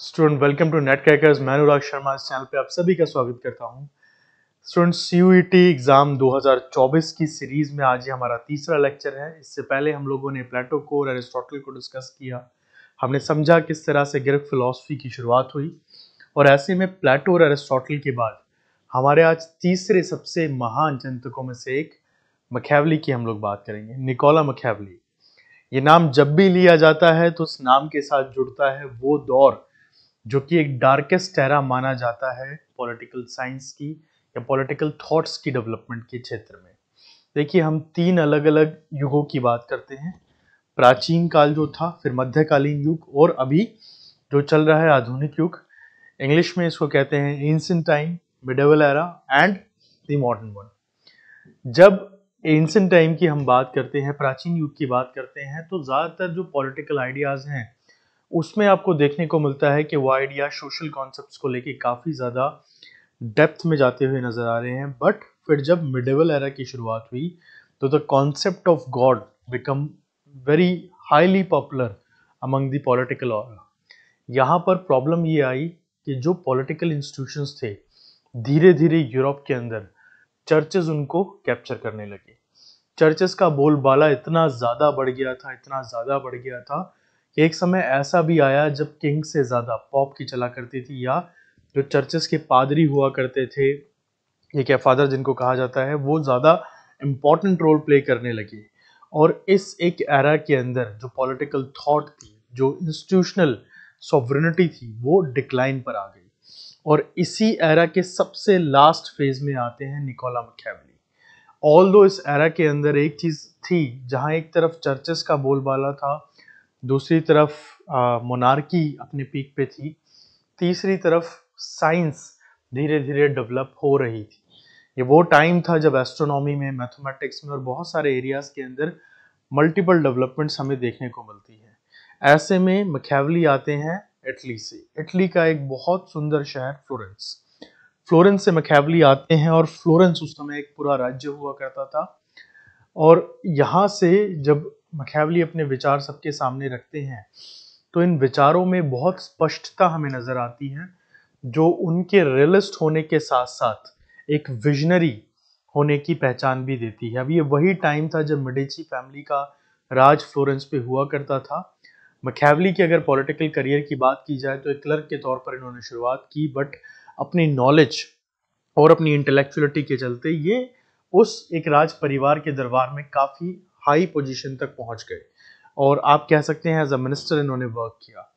Student welcome to Net Crackers मैं अनुराग शर्मा इस channel पे आप सभी का स्वागत करता हूँ स्टूडेंट सी एग्ज़ाम 2024 की सीरीज़ में आज ये हमारा तीसरा लेक्चर है इससे पहले हम लोगों ने प्लेटो को और एरिस्टोटल को डिस्कस किया हमने समझा किस तरह से ग्रीक फिलासफी की शुरुआत हुई और ऐसे में प्लेटो और एरिस्टोटल के बाद हमारे आज तीसरे सबसे महान चिंतकों में से एक मखैवली की हम लोग बात करेंगे निकोला मखैवली ये नाम जब भी लिया जाता है तो उस नाम के साथ जुड़ता है वो दौर जो कि एक डार्केस्ट टेरा माना जाता है पॉलिटिकल साइंस की या पॉलिटिकल थॉट्स की डेवलपमेंट के क्षेत्र में देखिए हम तीन अलग अलग युगों की बात करते हैं प्राचीन काल जो था फिर मध्यकालीन युग और अभी जो चल रहा है आधुनिक युग इंग्लिश में इसको कहते हैं ancient time medieval era and the modern one जब एंसेंट टाइम की हम बात करते हैं प्राचीन युग की बात करते हैं तो ज़्यादातर जो पॉलिटिकल आइडियाज़ हैं उसमें आपको देखने को मिलता है कि वो आइडिया सोशल कॉन्सेप्ट्स को लेके काफ़ी ज़्यादा डेप्थ में जाते हुए नज़र आ रहे हैं बट फिर जब मिडेवल एरा की शुरुआत हुई तो the concept of God become very highly popular among the political और यहाँ पर प्रॉब्लम ये आई कि जो पॉलिटिकल इंस्टीट्यूशंस थे धीरे धीरे यूरोप के अंदर चर्चेज उनको कैप्चर करने लगे चर्चेस का बोलबाला इतना ज़्यादा बढ़ गया था इतना ज़्यादा बढ़ गया था एक समय ऐसा भी आया जब किंग से ज़्यादा पॉप की चला करती थी या जो चर्चेस के पादरी हुआ करते थे ये क्या फादर जिनको कहा जाता है वो ज़्यादा इम्पॉर्टेंट रोल प्ले करने लगे और इस एक एरा के अंदर जो पॉलिटिकल थॉट थी जो इंस्टीट्यूशनल सॉवरनिटी थी वो डिक्लाइन पर आ गई और इसी एरा के सबसे लास्ट फेज में आते हैं निकोला मखैवली ऑल दो इस एरा के अंदर एक चीज़ थी जहाँ एक तरफ चर्चेस का बोलबाला था दूसरी तरफ मोनार्की अपने पीक पे थी तीसरी तरफ साइंस धीरे धीरे डेवलप हो रही थी ये वो टाइम था जब एस्ट्रोनॉमी में मैथमेटिक्स में और बहुत सारे एरियाज के अंदर मल्टीपल डेवलपमेंट्स हमें देखने को मिलती है ऐसे में मखैवली आते हैं इटली से इटली का एक बहुत सुंदर शहर फ्लोरेंस फ्लोरेंस से मखैवली आते हैं और फ्लोरेंस उस समय एक पूरा राज्य हुआ करता था और यहाँ से जब मखयावली अपने विचार सबके सामने रखते हैं तो इन विचारों में बहुत स्पष्टता हमें नज़र आती है जो उनके रियलिस्ट होने के साथ साथ एक विजनरी होने की पहचान भी देती है अब ये वही टाइम था जब मिडेची फैमिली का राज फ्लोरेंस पे हुआ करता था मखैवली की अगर पॉलिटिकल करियर की बात की जाए तो एक क्लर्क के तौर पर इन्होंने शुरुआत की बट अपनी नॉलेज और अपनी इंटेलेक्चुअलिटी के चलते ये उस एक राज परिवार के दरबार में काफ़ी हाई पोजीशन तक पहुंच गए और आप कह सकते हैं एज अ मिनिस्टर इन्होंने वर्क किया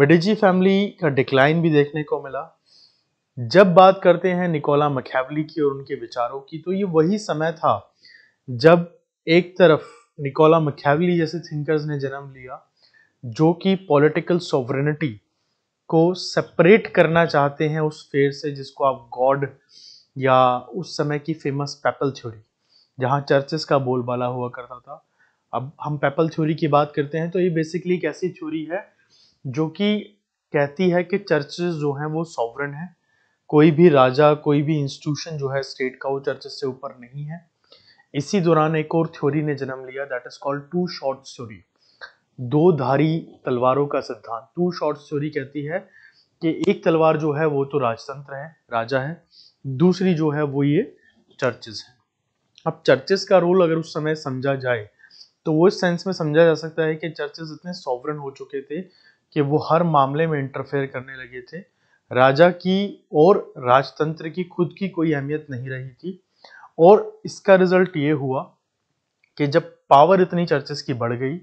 मिडिजी फैमिली का डिक्लाइन भी देखने को मिला जब बात करते हैं निकोला मखैवली की और उनके विचारों की तो ये वही समय था जब एक तरफ निकोला मखैवली जैसे थिंकर्स ने जन्म लिया जो कि पॉलिटिकल सोवरेनिटी को सेपरेट करना चाहते हैं उस फेर से जिसको आप गॉड या उस समय की फेमस पेपल थ्योरी जहाँ चर्चेस का बोलबाला हुआ करता था अब हम पेपल थ्योरी की बात करते हैं तो ये बेसिकली एक ऐसी थ्योरी है जो कि कहती है कि चर्चेस जो हैं वो सॉवरन है कोई भी राजा कोई भी इंस्टीट्यूशन जो है स्टेट का वो चर्चेस से ऊपर नहीं है इसी दौरान एक और थ्योरी ने जन्म लिया that is called two sword theory दो धारी तलवारों का सिद्धांत टू शॉर्ट थ्योरी कहती है कि एक तलवार जो है वो तो राजतंत्र है राजा है दूसरी जो है वो ये चर्चेस हैं अब चर्चेस का रोल अगर उस समय समझा जाए तो वो इस सेंस में समझा जा सकता है कि चर्चेस इतने सॉवरन हो चुके थे कि वो हर मामले में इंटरफेयर करने लगे थे राजा की और राजतंत्र की खुद की कोई अहमियत नहीं रही थी और इसका रिजल्ट ये हुआ कि जब पावर इतनी चर्चेस की बढ़ गई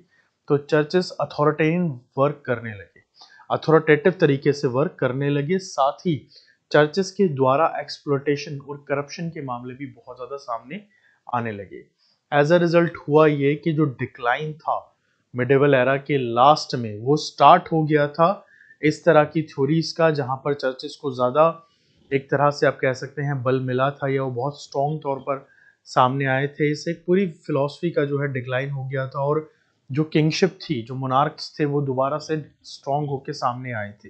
तो चर्चेस अथॉरिटेरियन वर्क करने लगे अथॉरिटेटिव तरीके से वर्क करने लगे साथ ही चर्चेस के द्वारा एक्सप्लोटेशन और करप्शन के मामले भी बहुत ज़्यादा सामने आने लगे एज अ रिजल्ट हुआ ये कि जो डिक्लाइन था मिडेवल एरा के लास्ट में वो स्टार्ट हो गया था इस तरह की थ्योरीज का जहाँ पर चर्चेस को ज़्यादा एक तरह से आप कह सकते हैं बल मिला था या वो बहुत स्ट्रॉन्ग तौर पर सामने आए थे इससे पूरी फिलासफी का जो है डिक्लाइन हो गया था और जो किंगशिप थी जो मोनार्क्स थे वो दोबारा से स्ट्रॉन्ग होकर सामने आए थे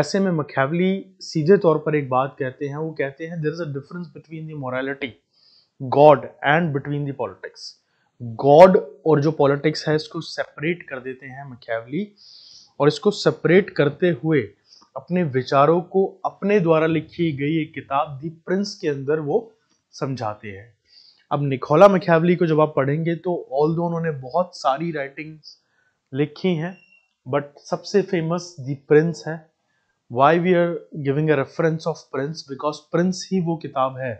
ऐसे में मखैवली सीधे तौर पर एक बात कहते हैं वो कहते हैं there is a difference between the morality God and between the politics God और जो पॉलिटिक्स है इसको सेपरेट कर देते हैं मैकेवली और इसको सेपरेट करते हुए अपने विचारों को अपने द्वारा लिखी गई एक किताब दी प्रिंस के अंदर वो समझाते हैं अब निकोला मैकेवली को जब आप पढ़ेंगे तो ऑल दो उन्होंने बहुत सारी राइटिंग्स लिखी हैं बट सबसे फेमस दी प्रिंस है why we are giving a reference of prince because prince ही वो किताब है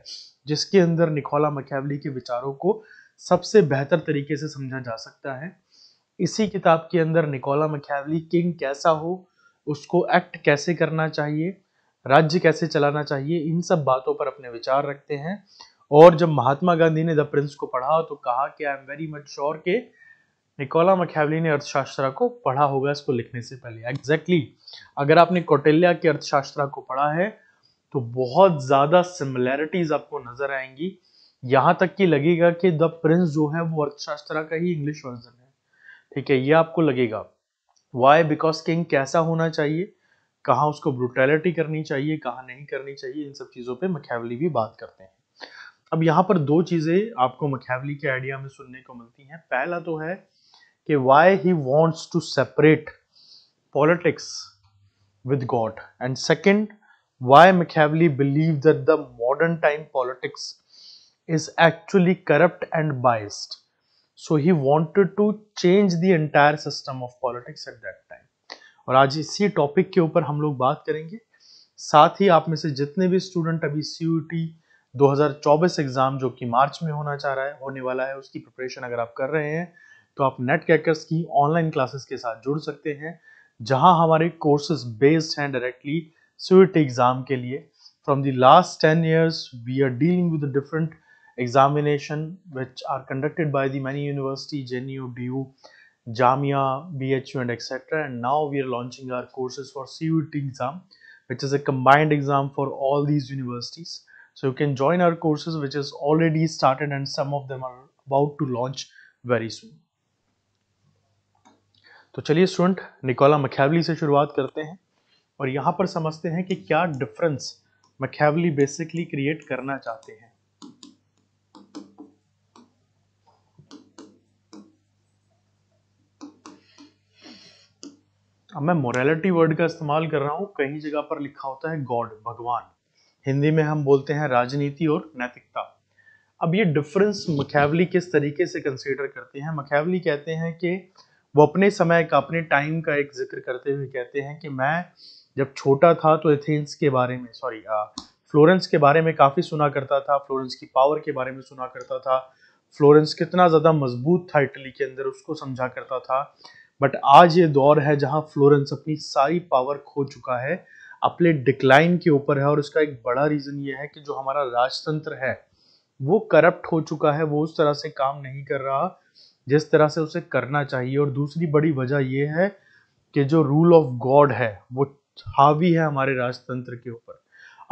जिसके अंदर निकोला मकैवली के विचारों को सबसे बेहतर तरीके से समझा जा सकता है इसी किताब के अंदर निकोला मकैवली किंग कैसा हो उसको एक्ट कैसे करना चाहिए राज्य कैसे चलाना चाहिए इन सब बातों पर अपने विचार रखते हैं और जब महात्मा गांधी ने द प्रिंस को पढ़ा तो कहा कि I am very much sure के निकोला मख्यावली ने अर्थशास्त्र को पढ़ा होगा इसको लिखने से पहले एग्जैक्टली exactly. अगर आपने कौटिल्या के अर्थशास्त्र को पढ़ा है तो बहुत ज़्यादा सिमिलैरिटीज आपको नजर आएंगी यहां तक कि लगेगा कि द प्रिंस जो है वो अर्थशास्त्र का ही इंग्लिश वर्जन है ठीक है ये आपको लगेगा वाई बिकॉज किंग कैसा होना चाहिए कहा उसको ब्रुटैलिटी करनी चाहिए कहा नहीं करनी चाहिए इन सब चीज़ों पे मखैवली भी बात करते हैं अब यहाँ पर दो चीज़ें आपको मखैवली के आइडिया में सुनने को मिलती हैं पहला तो है कि why he wants to separate politics with God and second why Machiavelli believed that the modern time politics is actually corrupt and biased. So he wanted to change the entire system of politics at that time. और आज इसी topic के ऊपर हम लोग बात करेंगे साथ ही आप में से जितने भी स्टूडेंट अभी सी 2024 एग्जाम जो कि मार्च में होना चाह रहा है होने वाला है उसकी प्रिपरेशन अगर आप कर रहे हैं तो आप नेट कैकर्स की ऑनलाइन क्लासेस के साथ जुड़ सकते हैं जहां हमारे कोर्सेज बेस्ड हैं डायरेक्टली स्विट एग्जाम के लिए from the last ten years we are dealing with different examination which are conducted by the many university J N U U Jamia B H U and etcetera and now we are launching our courses for C U T exam which is a combined exam for all these universities so you can join our courses which is already started and some of them are about to launch very soon तो चलिए student Nicola मख्यावली से शुरुआत करते हैं और यहाँ पर समझते हैं कि क्या डिफरेंस मैकेवली बेसिकली क्रिएट करना चाहते हैं अब मैं मोरालिटी वर्ड का इस्तेमाल कर रहा हूँ कहीं जगह पर लिखा होता है गॉड भगवान हिंदी में हम बोलते हैं राजनीति और नैतिकता अब ये डिफरेंस मखैवली किस तरीके से कंसीडर करते हैं मखैवली कहते हैं कि वो अपने समय का अपने टाइम का एक जिक्र करते हुए कहते हैं कि मैं जब छोटा था तो एथेंस के बारे में सॉरी फ्लोरेंस के बारे में काफ़ी सुना करता था फ्लोरेंस की पावर के बारे में सुना करता था फ्लोरेंस कितना ज़्यादा मजबूत था इटली के अंदर उसको समझा करता था बट आज ये दौर है जहाँ फ्लोरेंस अपनी सारी पावर खो चुका है अपने डिक्लाइन के ऊपर है और उसका एक बड़ा रीज़न ये है कि जो हमारा राजतंत्र है वो करप्ट हो चुका है वो उस तरह से काम नहीं कर रहा जिस तरह से उसे करना चाहिए और दूसरी बड़ी वजह यह है कि जो रूल ऑफ गॉड है वो हावी है हमारे राजतंत्र के ऊपर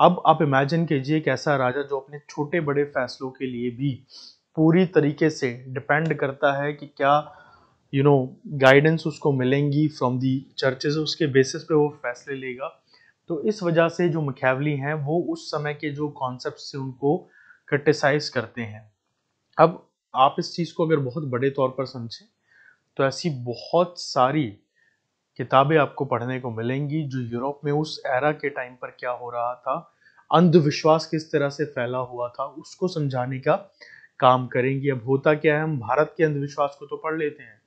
अब आप इमेजिन कीजिए एक ऐसा राजा जो अपने छोटे बड़े फैसलों के लिए भी पूरी तरीके से डिपेंड करता है कि क्या यू नो गाइडेंस उसको मिलेंगी फ्रॉम दी चर्चेज उसके बेसिस पे वो फैसले लेगा तो इस वजह से जो मुख्यावली हैं वो उस समय के जो कॉन्सेप्ट से उनको क्रिटिसाइज करते हैं अब आप इस चीज़ को अगर बहुत बड़े तौर पर समझें तो ऐसी बहुत सारी किताबें आपको पढ़ने को मिलेंगी जो यूरोप में उस एरा के टाइम पर क्या हो रहा था अंधविश्वास किस तरह से फैला हुआ था उसको समझाने का काम करेंगी अब होता क्या है हम भारत के अंधविश्वास को तो पढ़ लेते हैं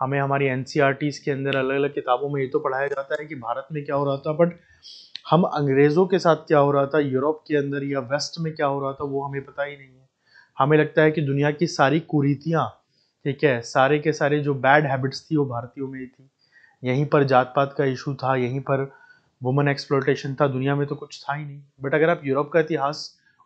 हमें हमारी एन e के अंदर अलग अलग किताबों में ये तो पढ़ाया जाता है कि भारत में क्या हो रहा था बट हम अंग्रेज़ों के साथ क्या हो रहा था यूरोप के अंदर या वेस्ट में क्या हो रहा था वो हमें पता ही नहीं है हमें लगता है कि दुनिया की सारी कुरीतियाँ ठीक है सारे के सारे जो बैड हैबिट्स थी वो भारतीयों में ही थी यहीं पर जात पात का इशू था यहीं पर वुमेन एक्सप्लोटेशन था दुनिया में तो कुछ था ही नहीं बट अगर आप यूरोप का इतिहास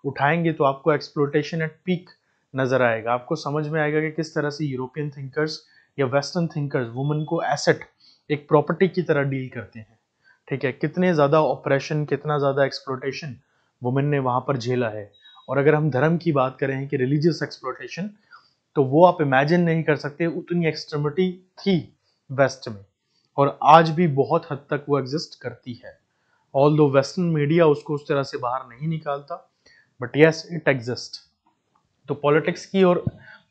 उठाएंगे तो आपको एक्सप्लोटेशन एट पीक नज़र आएगा आपको समझ में आएगा कि किस तरह से यूरोपियन थिंकर्स या वेस्टर्न थिंकर्स वुमेन को एसेट एक प्रॉपर्टी की तरह डील करते हैं ठीक है कितने ज़्यादा ऑपरेशन कितना ज़्यादा एक्सप्लोटेशन वुमेन ने वहाँ पर झेला है और अगर हम धर्म की बात करें कि रिलीजियस एक्सप्लोटेशन तो वो आप इमेजिन नहीं कर सकते उतनी एक्सट्रीमिटी थी वेस्ट में और आज भी बहुत हद तक वो एग्जिस्ट करती है ऑल दो वेस्टर्न मीडिया उसको उस तरह से बाहर नहीं निकालता बट यस इट एग्जिस्ट तो पॉलिटिक्स की और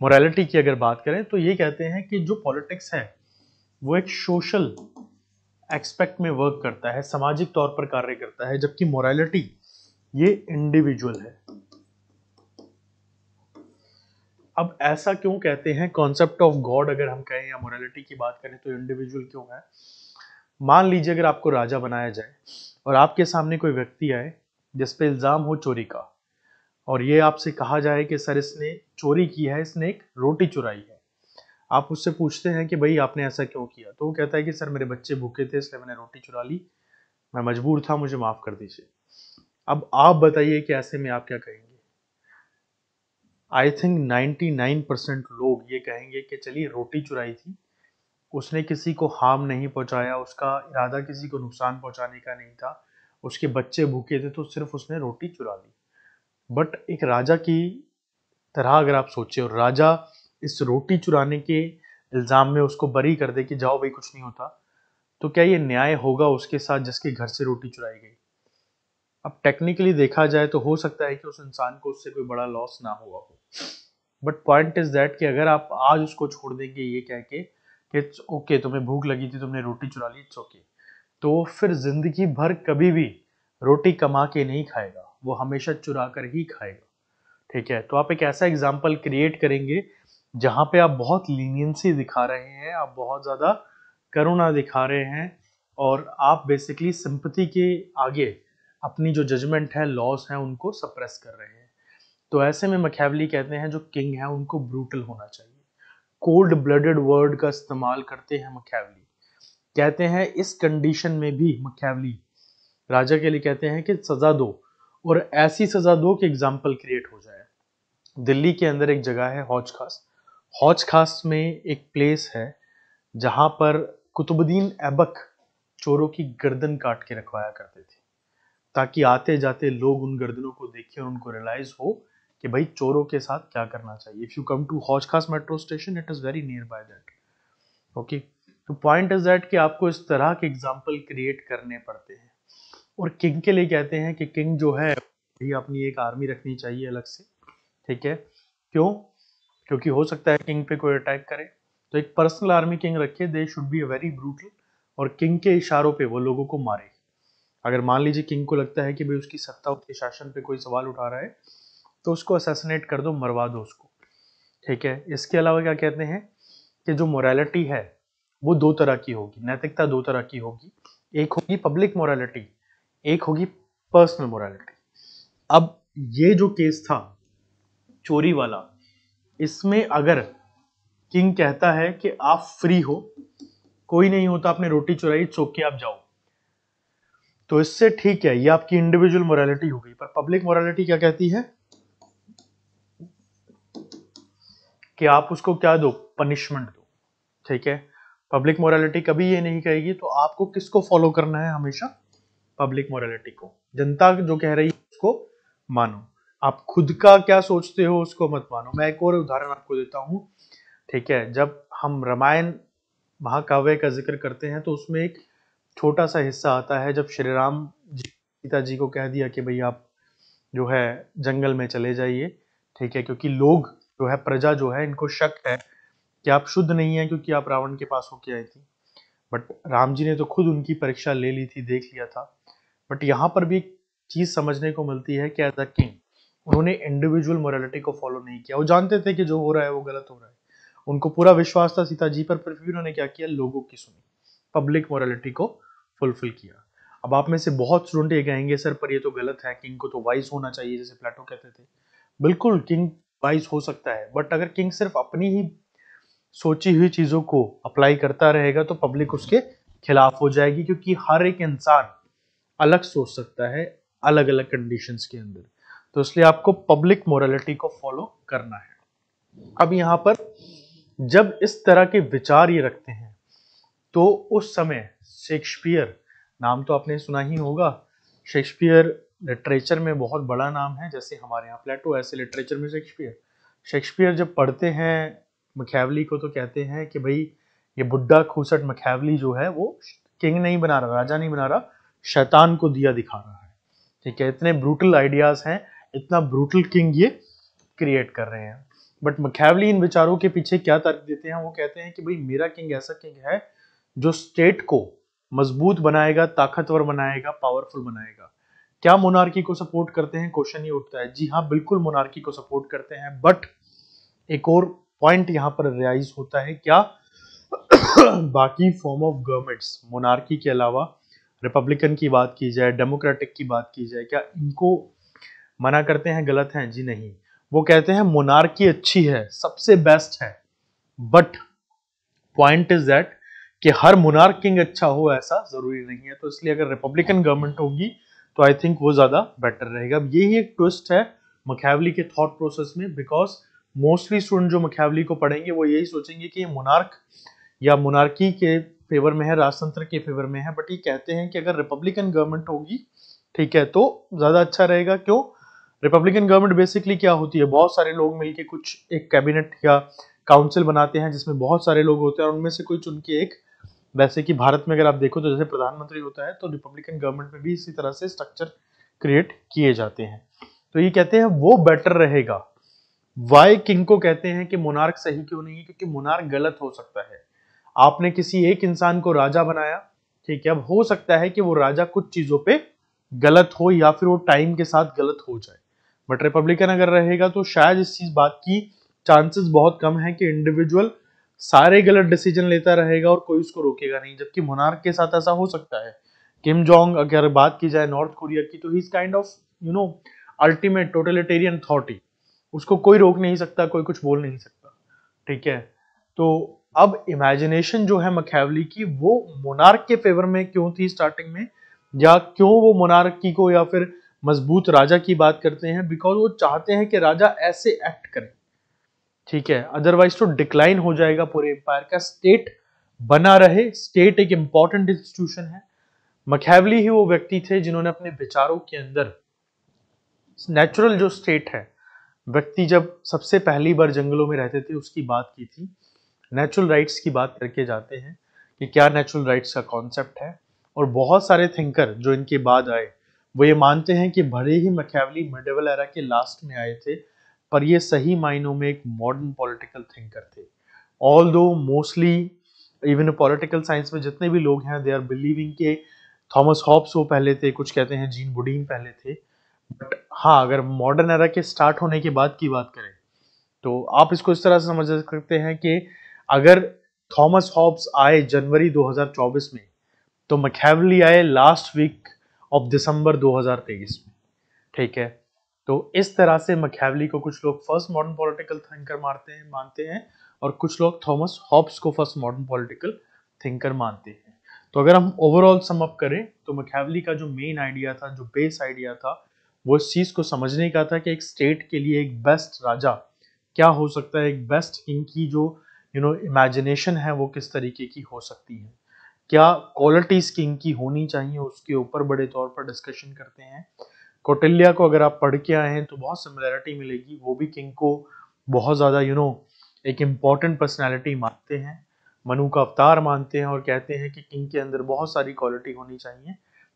मोरालिटी की अगर बात करें तो ये कहते हैं कि जो पॉलिटिक्स है वो एक सोशल एक्सपेक्ट में वर्क करता है सामाजिक तौर पर कार्य करता है जबकि मोरालिटी ये इंडिविजुअल है अब ऐसा क्यों कहते हैं कॉन्सेप्ट ऑफ गॉड अगर हम कहें या मोरालिटी की बात करें तो इंडिविजुअल क्यों है मान लीजिए अगर आपको राजा बनाया जाए और आपके सामने कोई व्यक्ति आए जिस पे इल्ज़ाम हो चोरी का और ये आपसे कहा जाए कि सर इसने चोरी की है इसने एक रोटी चुराई है आप उससे पूछते हैं कि भाई आपने ऐसा क्यों किया तो वो कहता है कि सर मेरे बच्चे भूखे थे इसलिए मैंने रोटी चुरा ली मैं मजबूर था मुझे माफ़ कर दीजिए अब आप बताइए कि ऐसे में आप क्या कहेंगे आई थिंक 99 परसेंट लोग ये कहेंगे कि चलिए रोटी चुराई थी उसने किसी को हार्म नहीं पहुंचाया उसका इरादा किसी को नुकसान पहुंचाने का नहीं था उसके बच्चे भूखे थे तो सिर्फ उसने रोटी चुरा ली बट एक राजा की तरह अगर आप सोचें और राजा इस रोटी चुराने के इल्ज़ाम में उसको बरी कर दे कि जाओ भाई कुछ नहीं होता तो क्या ये न्याय होगा उसके साथ जिसके घर से रोटी चुराई गई अब टेक्निकली देखा जाए तो हो सकता है कि उस इंसान को उससे कोई बड़ा लॉस ना हुआ हो बट पॉइंट इज दैट कि अगर आप आज उसको छोड़ देंगे ये कह के इट्स ओके okay, तुम्हें भूख लगी थी तुमने रोटी चुरा ली इट्स ओके okay. तो फिर जिंदगी भर कभी भी रोटी कमा के नहीं खाएगा वो हमेशा चुरा कर ही खाएगा ठीक है तो आप एक ऐसा एग्जाम्पल क्रिएट करेंगे जहाँ पे आप बहुत लीनियंसी दिखा रहे हैं आप बहुत ज़्यादा करुणा दिखा रहे हैं और आप बेसिकली सिंपति के आगे अपनी जो जजमेंट है लॉस है उनको सप्रेस कर रहे हैं तो ऐसे में मखैवली कहते हैं जो किंग है उनको ब्रूटल होना चाहिए कोल्ड ब्लडेड वर्ड का इस्तेमाल करते हैं मखैवली कहते हैं इस कंडीशन में भी मखैवली राजा के लिए कहते हैं कि सज़ा दो और ऐसी सज़ा दो कि एग्जाम्पल क्रिएट हो जाए दिल्ली के अंदर एक जगह है हौज खास हौज खास में एक प्लेस है जहां पर कुतुबुद्दीन ऐबक चोरों की गर्दन काट के रखवाया करते थे ताकि आते जाते लोग उन गर्दनों को देखें और उनको रियलाइज़ हो कि भाई चोरों के साथ क्या करना चाहिए if you come to Hauz Khas metro station it is very near by that okay तो पॉइंट इज दैट कि आपको इस तरह के एग्जाम्पल क्रिएट करने पड़ते हैं और किंग के लिए कहते हैं कि किंग जो है भाई अपनी एक आर्मी रखनी चाहिए अलग से ठीक है क्यों क्योंकि हो सकता है किंग पे कोई अटैक करे तो एक पर्सनल आर्मी किंग रखे they should be very brutal और किंग के इशारों पे वो लोगों को मारे अगर मान लीजिए किंग को लगता है कि भाई उसकी सत्ता उसके शासन पे कोई सवाल उठा रहा है तो उसको असेसिनेट कर दो मरवा दो उसको ठीक है इसके अलावा क्या कहते हैं कि जो मोरालिटी है वो दो तरह की होगी नैतिकता दो तरह की होगी एक होगी पब्लिक मोरालिटी एक होगी पर्सनल मोरालिटी अब ये जो केस था चोरी वाला इसमें अगर किंग कहता है कि आप फ्री हो कोई नहीं होता आपने रोटी चुराई चौक के आप जाओ तो इससे ठीक है ये आपकी इंडिविजुअल मोरालिटी हो गई पर पब्लिक मोरालिटी क्या कहती है कि आप उसको क्या दो पनिशमेंट दो ठीक है पब्लिक मोरालिटी कभी ये नहीं कहेगी तो आपको किसको फॉलो करना है हमेशा पब्लिक मोरालिटी को जनता जो कह रही है उसको मानो आप खुद का क्या सोचते हो उसको मत मानो मैं एक और उदाहरण आपको देता हूँ ठीक है जब हम रामायण महाकाव्य का जिक्र करते हैं तो उसमें एक छोटा सा हिस्सा आता है जब श्री राम जी जी को कह दिया कि भाई आप जो है जंगल में चले जाइए ठीक है क्योंकि लोग जो है प्रजा जो है इनको शक है कि आप शुद्ध नहीं है क्योंकि आप रावण के पास होके आई थी बट राम जी ने तो खुद उनकी परीक्षा ले ली थी देख लिया था बट यहाँ पर भी एक चीज समझने को मिलती है कि एज अ किंग उन्होंने इंडिविजुअल मोरालिटी को फॉलो नहीं किया वो जानते थे कि जो हो रहा है वो गलत हो रहा है उनको पूरा विश्वास था सीता जी पर फिर भी उन्होंने क्या किया लोगों की सुनी पब्लिक मोरालिटी को फुलफिल किया अब आप में से बहुत स्टूडेंट ये कहेंगे सर पर ये तो गलत है किंग को तो वाइज होना चाहिए जैसे प्लेटो कहते थे बिल्कुल किंग वाइज हो सकता है बट अगर किंग सिर्फ अपनी ही सोची हुई चीज़ों को अप्लाई करता रहेगा तो पब्लिक उसके खिलाफ हो जाएगी क्योंकि हर एक इंसान अलग सोच सकता है अलग अलग कंडीशंस के अंदर तो इसलिए आपको पब्लिक मोरालिटी को फॉलो करना है अब यहाँ पर जब इस तरह के विचार ये रखते हैं तो उस समय शेक्सपियर नाम तो आपने सुना ही होगा शेक्सपियर लिटरेचर में बहुत बड़ा नाम है जैसे हमारे यहाँ प्लेटो ऐसे लिटरेचर में शेक्सपियर शेक्सपियर जब पढ़ते हैं मखैवली को तो कहते हैं कि भाई ये बुढ़ा खूसट मखैवली जो है वो किंग नहीं बना रहा राजा नहीं बना रहा शैतान को दिया दिखा रहा है ठीक है इतने ब्रूटल आइडियाज़ हैं इतना ब्रूटल किंग ये क्रिएट कर रहे हैं बट मखैवली इन विचारों के पीछे क्या तर्क देते हैं वो कहते हैं कि भाई मेरा किंग ऐसा किंग है जो स्टेट को मजबूत बनाएगा ताकतवर बनाएगा पावरफुल बनाएगा क्या मोनार्की को सपोर्ट करते हैं क्वेश्चन ही उठता है जी हाँ बिल्कुल मोनार्की को सपोर्ट करते हैं बट एक और पॉइंट यहाँ पर रियाइज होता है क्या बाकी फॉर्म ऑफ गवर्नमेंट्स मोनार्की के अलावा रिपब्लिकन की बात की जाए डेमोक्रेटिक की बात की जाए क्या इनको मना करते हैं गलत हैं जी नहीं वो कहते हैं मोनार्की अच्छी है सबसे बेस्ट है बट पॉइंट इज दैट कि हर मोनार्क किंग अच्छा हो ऐसा जरूरी नहीं है तो इसलिए अगर रिपब्लिकन गवर्नमेंट होगी तो आई थिंक वो ज़्यादा बेटर रहेगा अब यही एक ट्विस्ट है मखैवली के थॉट प्रोसेस में बिकॉज मोस्टली स्टूडेंट जो मखैवली को पढ़ेंगे वो यही सोचेंगे कि ये मोनार्क या मोनार्की के फेवर में है राजतंत्र के फेवर में है बट ये कहते हैं कि अगर रिपब्लिकन गवर्नमेंट होगी ठीक है तो ज़्यादा अच्छा रहेगा क्यों रिपब्लिकन गवर्नमेंट बेसिकली क्या होती है बहुत सारे लोग मिलके कुछ एक कैबिनेट या काउंसिल बनाते हैं जिसमें बहुत सारे लोग होते हैं और उनमें से कोई चुन के एक वैसे कि भारत में अगर आप देखो तो जैसे प्रधानमंत्री होता है तो रिपब्लिकन गवर्नमेंट में भी इसी तरह से स्ट्रक्चर क्रिएट किए जाते हैं तो ये कहते हैं वो बेटर रहेगा वाई किंग को कहते हैं कि मुनार्क सही क्यों नहीं है क्योंकि मुनार्क गलत हो सकता है आपने किसी एक इंसान को राजा बनाया ठीक है अब हो सकता है कि वो राजा कुछ चीजों पे गलत हो या फिर वो टाइम के साथ गलत हो जाए बट रिपब्लिकन अगर रहेगा तो शायद इस चीज बात की चांसेस बहुत कम है कि इंडिविजुअल सारे गलत डिसीजन लेता रहेगा और कोई उसको रोकेगा नहीं जबकि मोनार्क के साथ ऐसा हो सकता है किम जोंग अगर बात की जाए नॉर्थ कोरिया की तो ही kind of you know ultimate totalitarian थॉटी उसको कोई रोक नहीं सकता कोई कुछ बोल नहीं सकता ठीक है तो अब इमेजिनेशन जो है मखैवली की वो मोनार्क के फेवर में क्यों थी स्टार्टिंग में या क्यों वो मोनार्की को या फिर मजबूत राजा की बात करते हैं बिकॉज वो चाहते हैं कि राजा ऐसे एक्ट करें ठीक है अदरवाइज तो डिक्लाइन हो जाएगा पूरे एम्पायर का स्टेट बना रहे स्टेट एक इंपॉर्टेंट इंस्टीट्यूशन है मखैवली ही वो व्यक्ति थे जिन्होंने अपने विचारों के अंदर नेचुरल जो स्टेट है व्यक्ति जब सबसे पहली बार जंगलों में रहते थे उसकी बात की थी नेचुरल राइट्स की बात करके जाते हैं कि क्या नेचुरल राइट्स का कॉन्सेप्ट है और बहुत सारे थिंकर जो इनके बाद आए वो ये मानते हैं कि भले ही मखैवली मिडेवल एरा के लास्ट में आए थे पर ये सही मायनों में एक मॉडर्न पॉलिटिकल थिंकर थे although mostly even political science में जितने भी लोग हैं दे आर बिलीविंग के थॉमस हॉब्स वो पहले थे कुछ कहते हैं जीन बुडीन पहले थे बट हाँ अगर मॉडर्न एरा के स्टार्ट होने के बाद की बात करें तो आप इसको इस तरह से समझ सकते हैं कि अगर थॉमस हॉब्स आए जनवरी 2024 में तो मखैवली आए लास्ट वीक ऑफ दिसंबर 2023 में ठीक है तो इस तरह से मखैवली को कुछ लोग फर्स्ट मॉडर्न पॉलिटिकल थिंकर मारते हैं मानते हैं और कुछ लोग थॉमस हॉब्स को फर्स्ट मॉडर्न पॉलिटिकल थिंकर मानते हैं तो अगर हम ओवरऑल सम अप करें तो मखैवली का जो मेन आइडिया था जो बेस आइडिया था वो इस चीज़ को समझने का था कि एक स्टेट के लिए एक बेस्ट राजा क्या हो सकता है एक बेस्ट किंग की जो यू नो इमेजिनेशन है वो किस तरीके की हो सकती है क्या क्वालिटीज किंग की होनी चाहिए उसके ऊपर बड़े तौर पर डिस्कशन करते हैं कौटिल्या को अगर आप पढ़ के आए हैं तो बहुत सिमिलैरिटी मिलेगी वो भी किंग को बहुत ज़्यादा यू नो एक इम्पॉर्टेंट पर्सनैलिटी मानते हैं मनु का अवतार मानते हैं और कहते हैं कि किंग के अंदर बहुत सारी क्वालिटी होनी चाहिए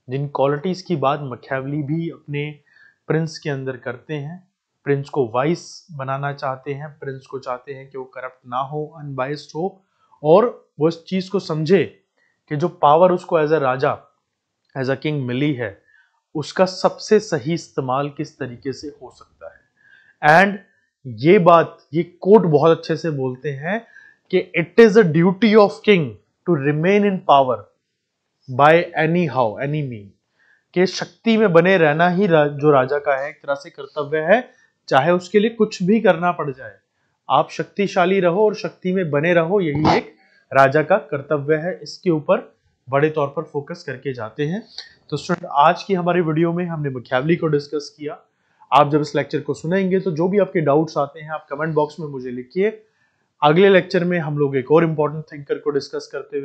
जिन क्वालिटीज़ की बात मख्यावली भी अपने प्रिंस के अंदर करते हैं प्रिंस को वाइस बनाना चाहते हैं प्रिंस को चाहते हैं कि वो करप्ट ना हो अनबाइस्ड हो और वो इस चीज़ को समझे कि जो पावर उसको एज अ राजा एज अ किंग मिली है उसका सबसे सही इस्तेमाल किस तरीके से हो सकता है एंड ये बात ये कोट बहुत अच्छे से बोलते हैं कि it is a duty of king to remain in power by any how any mean के शक्ति में बने रहना ही रा, जो राजा का है एक तरह से कर्तव्य है चाहे उसके लिए कुछ भी करना पड़ जाए आप शक्तिशाली रहो और शक्ति में बने रहो यही एक राजा का कर्तव्य है इसके ऊपर बड़े तौर पर फोकस करके जाते हैं तो स्टूडेंट आज की हमारी वीडियो में हमने मुख्यावली को डिस्कस किया आप जब इस लेक्चर को सुनेंगे तो जो भी आपके डाउट्स आते हैं आप कमेंट बॉक्स में मुझे लिखिए अगले लेक्चर में हम लोग एक और इम्पोर्टेंट थिंकर को डिस्कस करते हुए